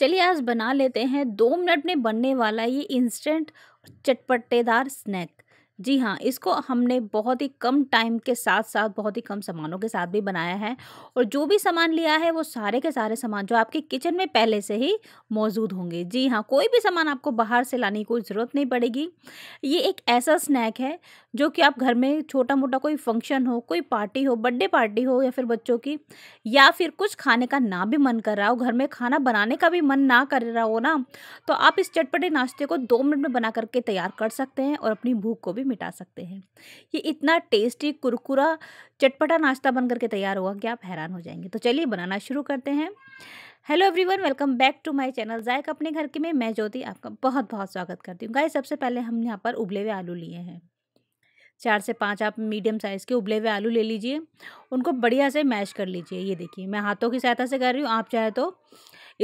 चलिए आज बना लेते हैं दो मिनट में बनने वाला ये इंस्टेंट चटपटेदार स्नैक जी हाँ इसको हमने बहुत ही कम टाइम के साथ साथ बहुत ही कम सामानों के साथ भी बनाया है और जो भी सामान लिया है वो सारे के सारे सामान जो आपके किचन में पहले से ही मौजूद होंगे जी हाँ कोई भी सामान आपको बाहर से लाने की कोई ज़रूरत नहीं पड़ेगी ये एक ऐसा स्नैक है जो कि आप घर में छोटा मोटा कोई फंक्शन हो कोई पार्टी हो बर्थडे पार्टी हो या फिर बच्चों की या फिर कुछ खाने का ना भी मन कर रहा हो घर में खाना बनाने का भी मन ना कर रहा हो ना तो आप इस चटपटे नाश्ते को दो मिनट में बना करके तैयार कर सकते हैं और अपनी भूख को भी मिटा सकते हैं ये इतना टेस्टी कुरकुरा चटपटा नाश्ता बन करके तैयार होगा कि आप हैरान हो जाएंगे तो चलिए बनाना शुरू करते हैं hello everyone welcome back to my channel जायक अपने घर के में मैं ज्योति आपका बहुत बहुत स्वागत करती हूँ गाय सबसे पहले हम यहाँ पर उबले हुए आलू लिए हैं चार से पाँच आप मीडियम साइज़ के उबले हुए आलू ले लीजिए उनको बढ़िया से मैश कर लीजिए ये देखिए मैं हाथों की सहायता से कर रही हूँ आप चाहे तो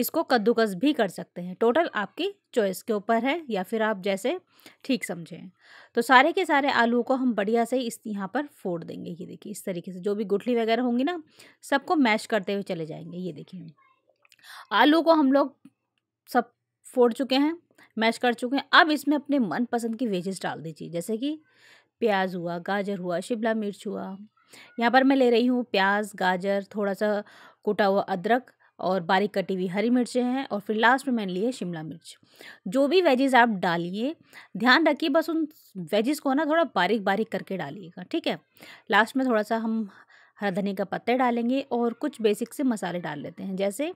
इसको कद्दूकस भी कर सकते हैं टोटल आपकी चॉइस के ऊपर है या फिर आप जैसे ठीक समझें तो सारे के सारे आलू को हम बढ़िया से इस यहाँ पर फोड़ देंगे ये देखिए इस तरीके से जो भी गुठली वगैरह होंगी ना सबको मैश करते हुए चले जाएंगे ये देखिए आलू को हम लोग सब फोड़ चुके हैं मैश कर चुके हैं अब इसमें अपने मनपसंद की वेजेस डाल दीजिए जैसे कि प्याज हुआ गाजर हुआ शिमला मिर्च हुआ यहाँ पर मैं ले रही हूँ प्याज गाजर थोड़ा सा कुटा हुआ अदरक और बारीक कटी हुई हरी मिर्चें हैं और फिर लास्ट में मैंने लिए शिमला मिर्च जो भी वेजेस आप डालिए ध्यान रखिए बस उन वेजेस को ना थोड़ा बारीक बारीक करके डालिएगा ठीक है लास्ट में थोड़ा सा हम हरा धनिया का पत्ते डालेंगे और कुछ बेसिक से मसाले डाल लेते हैं जैसे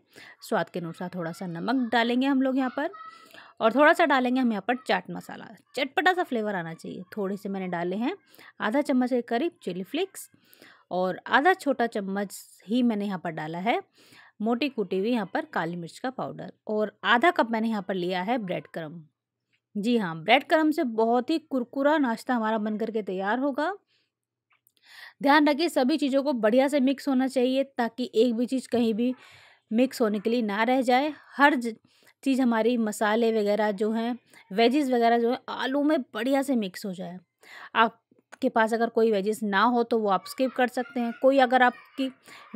स्वाद के अनुसार थोड़ा सा नमक डालेंगे हम लोग यहाँ पर और थोड़ा सा डालेंगे हम यहाँ पर चाट मसाला चटपटा सा फ्लेवर आना चाहिए थोड़े से मैंने डाले हैं आधा चम्मच के करीब चिली फ्लेक्स और आधा छोटा चम्मच ही मैंने यहाँ पर डाला है मोटी कूटी हुई यहाँ पर काली मिर्च का पाउडर और आधा कप मैंने यहाँ पर लिया है ब्रेड क्रम जी हाँ ब्रेड क्रम से बहुत ही कुरकुरा नाश्ता हमारा बन करके तैयार होगा ध्यान रखिए सभी चीज़ों को बढ़िया से मिक्स होना चाहिए ताकि एक भी चीज़ कहीं भी मिक्स होने के लिए ना रह जाए हर ज... चीज़ हमारी मसाले वगैरह जो हैं वेजेस वगैरह जो है आलू में बढ़िया से मिक्स हो जाए आपके पास अगर कोई वेजेस ना हो तो वो आप स्किप कर सकते हैं कोई अगर आपकी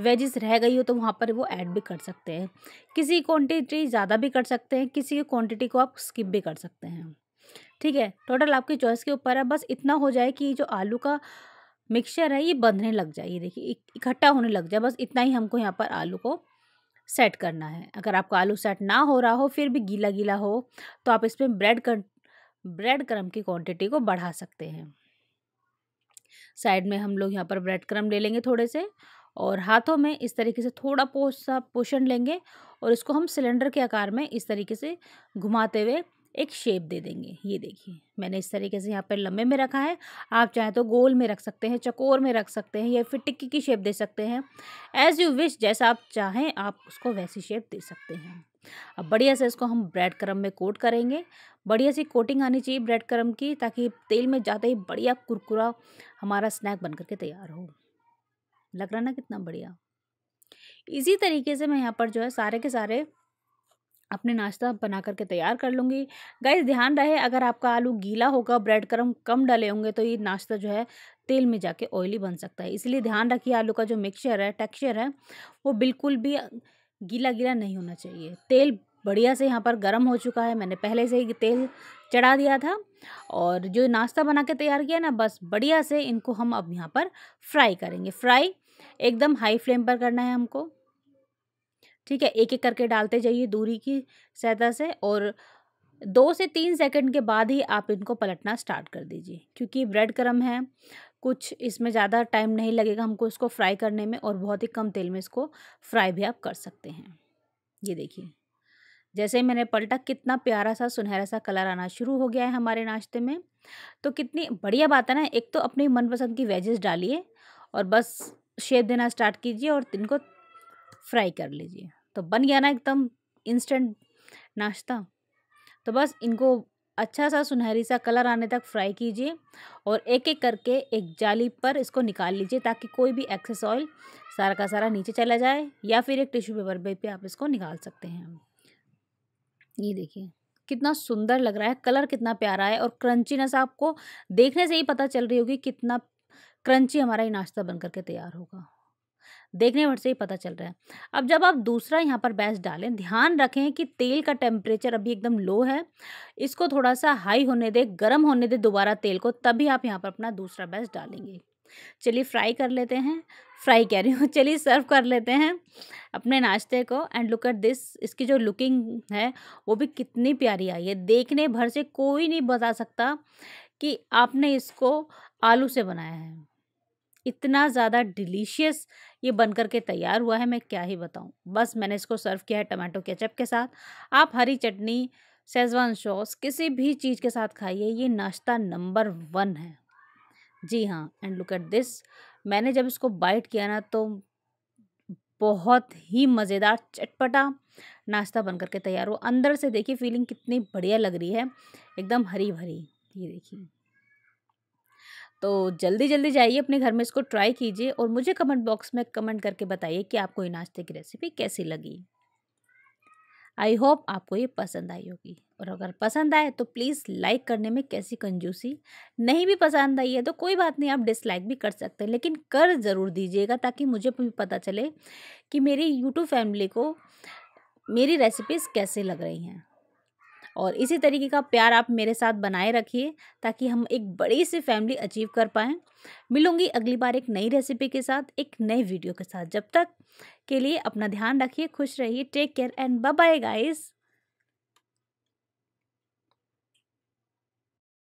वेजेस रह गई हो तो वहाँ पर वो ऐड भी कर सकते हैं किसी क्वांटिटी ज़्यादा भी कर सकते हैं किसी की क्वांटिटी को आप स्किप भी कर सकते हैं ठीक है टोटल आपकी चॉइस के ऊपर है बस इतना हो जाए कि जो आलू का मिक्सचर है ये बंधने लग जाए ये देखिए इकट्ठा होने लग जाए बस इतना ही हमको यहाँ पर आलू को सेट करना है अगर आपका आलू सेट ना हो रहा हो फिर भी गीला गीला हो तो आप इसमें ब्रेड कर ब्रेड क्रम की क्वांटिटी को बढ़ा सकते हैं साइड में हम लोग यहाँ पर ब्रेड क्रम ले लेंगे थोड़े से और हाथों में इस तरीके से थोड़ा पोसा पोषण लेंगे और इसको हम सिलेंडर के आकार में इस तरीके से घुमाते हुए एक शेप दे देंगे ये देखिए मैंने इस तरीके से यहाँ पर लम्बे में रखा है आप चाहे तो गोल में रख सकते हैं चकोर में रख सकते हैं या फिर टिक्की की शेप दे सकते हैं एज़ यू विश जैसा आप चाहें आप उसको वैसी शेप दे सकते हैं अब बढ़िया से इसको हम ब्रेड क्रम में कोट करेंगे बढ़िया सी कोटिंग आनी चाहिए ब्रेड क्रम की ताकि तेल में जाते ही बढ़िया कुरकुरा हमारा स्नैक बन करके तैयार हो लग रहा ना कितना बढ़िया इसी तरीके से मैं यहाँ पर जो है सारे के सारे अपने नाश्ता बना करके तैयार कर लूँगी गाइस ध्यान रहे अगर आपका आलू गीला होगा ब्रेड क्रम कम डले होंगे तो ये नाश्ता जो है तेल में जाके ऑयली बन सकता है इसलिए ध्यान रखिए आलू का जो मिक्सचर है टेक्सचर है वो बिल्कुल भी गीला गीला नहीं होना चाहिए तेल बढ़िया से यहाँ पर गर्म हो चुका है मैंने पहले से ही तेल चढ़ा दिया था और जो नाश्ता बना के तैयार किया ना बस बढ़िया से इनको हम अब यहाँ पर फ्राई करेंगे फ्राई एकदम हाई फ्लेम पर करना है हमको ठीक है एक एक करके डालते जाइए दूरी की सहायता से और दो से तीन सेकंड के बाद ही आप इनको पलटना स्टार्ट कर दीजिए क्योंकि ब्रेड क्रम है कुछ इसमें ज़्यादा टाइम नहीं लगेगा हमको इसको फ्राई करने में और बहुत ही कम तेल में इसको फ्राई भी आप कर सकते हैं ये देखिए जैसे ही मैंने पलटा कितना प्यारा सा सुनहरा सा कलर आना शुरू हो गया है हमारे नाश्ते में तो कितनी बढ़िया बात है ना एक तो अपनी मनपसंद की वेजेस डालिए और बस शेप देना स्टार्ट कीजिए और इनको फ्राई कर लीजिए तो बन गया ना एकदम इंस्टेंट नाश्ता तो बस इनको अच्छा सा सुनहरी सा कलर आने तक फ्राई कीजिए और एक एक करके एक जाली पर इसको निकाल लीजिए ताकि कोई भी एक्सेस ऑयल सारा का सारा नीचे चला जाए या फिर एक टिश्यू पेपर पे भी आप इसको निकाल सकते हैं ये देखिए कितना सुंदर लग रहा है कलर कितना प्यारा है और क्रंचीनेस आपको देखने से ही पता चल रही होगी कितना क्रंची हमारा ये नाश्ता बन करके तैयार होगा देखने भर से ही पता चल रहा है अब जब आप दूसरा यहाँ पर बैच डालें ध्यान रखें कि तेल का टेम्परेचर अभी एकदम लो है इसको थोड़ा सा हाई होने दे गर्म होने दे दोबारा तेल को तभी आप यहाँ पर अपना दूसरा बैच डालेंगे चलिए फ्राई कर लेते हैं फ्राई कह रही हूँ चलिए सर्व कर लेते हैं अपने नाश्ते को एंड लुक एट दिस इसकी जो लुकिंग है वो भी कितनी प्यारी आई है देखने भर से कोई नहीं बता सकता कि आपने इसको आलू से बनाया है इतना ज़्यादा डिलीशियस ये बन कर के तैयार हुआ है मैं क्या ही बताऊँ बस मैंने इसको सर्व किया है टमाटो केचप के साथ आप हरी चटनी सेजवान सॉस किसी भी चीज़ के साथ खाइए ये नाश्ता नंबर वन है जी हाँ एंड लुक एट दिस मैंने जब इसको बाइट किया ना तो बहुत ही मज़ेदार चटपटा नाश्ता बनकर के तैयार हो अंदर से देखिए फीलिंग कितनी बढ़िया लग रही है एकदम हरी भरी ये देखिए तो जल्दी जल्दी जाइए अपने घर में इसको ट्राई कीजिए और मुझे कमेंट बॉक्स में कमेंट करके बताइए कि आपको ये नाश्ते की रेसिपी कैसी लगी आई होप आपको ये पसंद आई होगी और अगर पसंद आए तो प्लीज़ लाइक करने में कैसी कंजूसी नहीं भी पसंद आई है तो कोई बात नहीं आप डिसलाइक भी कर सकते हैं लेकिन कर ज़रूर दीजिएगा ताकि मुझे भी पता चले कि मेरी यूट्यूब फैमिली को मेरी रेसिपीज़ कैसे लग रही हैं और इसी तरीके का प्यार आप मेरे साथ बनाए रखिए ताकि हम एक बड़ी सी फैमिली अचीव कर पाएँ मिलूँगी अगली बार एक नई रेसिपी के साथ एक नए वीडियो के साथ जब तक के लिए अपना ध्यान रखिए खुश रहिए take care and bye bye guys